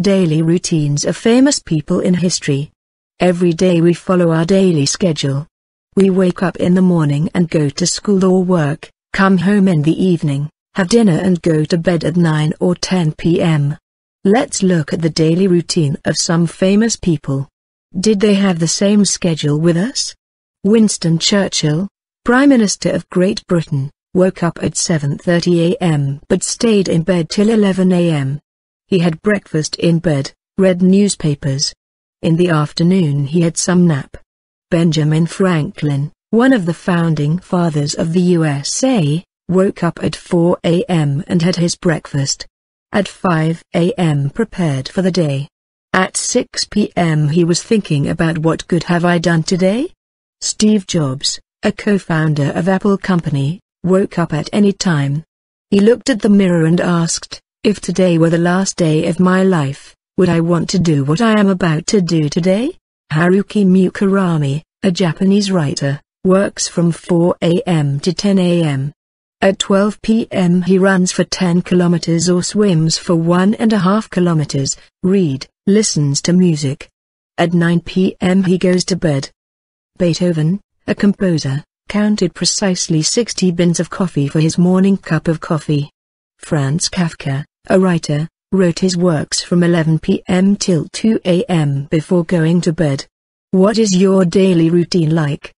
Daily routines of famous people in history. Every day we follow our daily schedule. We wake up in the morning and go to school or work, come home in the evening, have dinner and go to bed at 9 or 10 p.m. Let's look at the daily routine of some famous people. Did they have the same schedule with us? Winston Churchill, Prime Minister of Great Britain, woke up at 7.30 a.m. but stayed in bed till 11 a.m. He had breakfast in bed, read newspapers. In the afternoon he had some nap. Benjamin Franklin, one of the founding fathers of the USA, woke up at 4 a.m. and had his breakfast. At 5 a.m. prepared for the day. At 6 p.m. he was thinking about what good have I done today? Steve Jobs, a co-founder of Apple Company, woke up at any time. He looked at the mirror and asked, if today were the last day of my life, would I want to do what I am about to do today? Haruki Mukarami, a Japanese writer, works from 4 a.m. to 10 a.m. At 12 p.m. he runs for 10 kilometers or swims for one and a half kilometers, read, listens to music. At 9 p.m. he goes to bed. Beethoven, a composer, counted precisely 60 bins of coffee for his morning cup of coffee. Franz Kafka, a writer, wrote his works from 11 p.m. till 2 a.m. before going to bed. What is your daily routine like?